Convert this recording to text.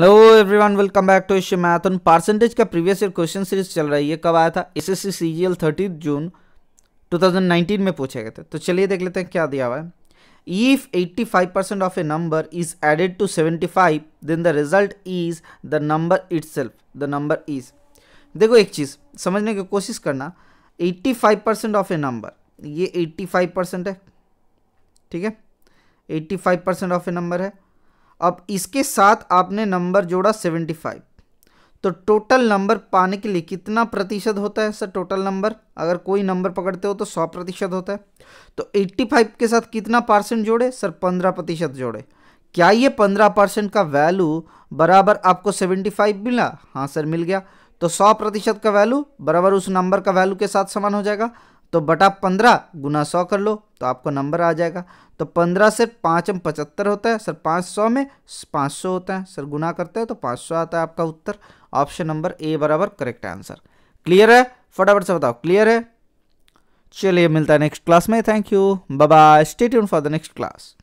hello everyone welcome back to issue मैथन percentage का previous year question series चल रही है कब आया था S S C C G L thirty June 2019 में पूछे गए थे तो चलिए देख लेते हैं क्या दिया हुआ है if 85 percent of a number is added to 75 then the result is the number it the number is देखो एक चीज़ समझने की कोशिश करना eighty percent of a number ये एट्टी परसेंट है ठीक है eighty percent of a number है अब इसके साथ आपने नंबर जोड़ा सेवेंटी फाइव तो टोटल नंबर पाने के लिए कितना प्रतिशत होता है सर टोटल नंबर अगर कोई नंबर पकड़ते हो तो सौ प्रतिशत होता है तो एट्टी फाइव के साथ कितना परसेंट जोड़े सर पंद्रह प्रतिशत जोड़े क्या ये पंद्रह परसेंट का वैल्यू बराबर आपको सेवेंटी फाइव मिला हाँ सर मिल गया तो सौ प्रतिशत का वैल्यू बराबर उस नंबर का वैल्यू के साथ समान हो जाएगा तो बटा पंद्रह गुना सौ कर लो तो आपको नंबर आ जाएगा तो पंद्रह से पाँच में पचहत्तर होता है सर पाँच सौ में पाँच सौ होता है सर गुना करते हैं तो पाँच सौ आता है आपका उत्तर ऑप्शन नंबर ए बराबर करेक्ट आंसर क्लियर है फटाफट से बताओ क्लियर है चलिए मिलता है नेक्स्ट क्लास में thank you bye stay for the next class